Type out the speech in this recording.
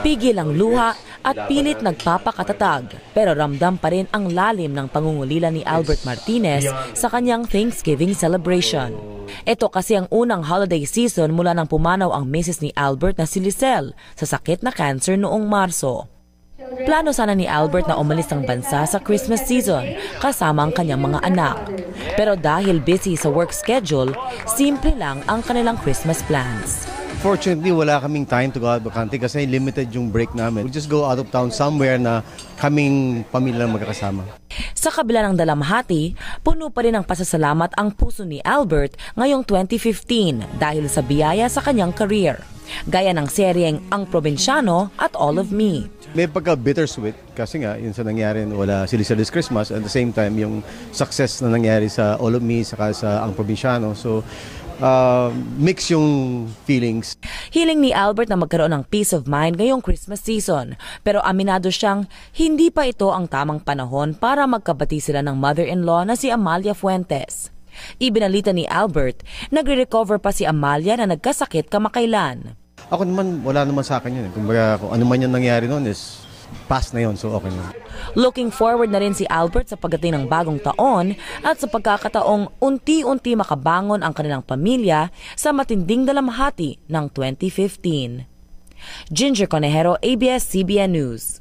Pigil ang luha at pilit nagpapakatatag pero ramdam pa rin ang lalim ng pangungulila ni Albert Martinez sa kanyang Thanksgiving celebration. Oh. Ito kasi ang unang holiday season mula nang pumanaw ang misis ni Albert na si Lisel sa sakit na cancer noong Marso. Plano sana ni Albert na umalis ng bansa sa Christmas season kasama ang kanyang mga anak. Pero dahil busy sa work schedule, simple lang ang kanilang Christmas plans. Fortunately, wala kaming time to go out of country kasi limited yung break namin. We'll just go out of town somewhere na kaming pamilya magkakasama. Sa kabila ng dalamhati, puno pa rin ng pasasalamat ang puso ni Albert ngayong 2015 dahil sa biyaya sa kanyang career. Gaya ng seryeng Ang Probinsyano at All of Me. May pagka bittersweet kasi nga yun sa nangyari wala si sa this Christmas at the same time yung success na nangyari sa All of Me saka sa Ang Probinsyano. So uh, mix yung feelings. Hiling ni Albert na magkaroon ng peace of mind ngayong Christmas season. Pero aminado siyang hindi pa ito ang tamang panahon para magkabati sila ng mother-in-law na si Amalia Fuentes. Ibinalita ni Albert, nagre-recover pa si Amalia na nagkasakit kamakailan. Ako naman, wala naman sa akin yun. Kumbaga, kung ano man yung nangyari noon is pass na yon so okay na. Looking forward na rin si Albert sa pagdating ng bagong taon at sa pagkakataong unti-unti makabangon ang kanilang pamilya sa matinding dalamhati ng 2015. Ginger Conejero, ABS-CBN News.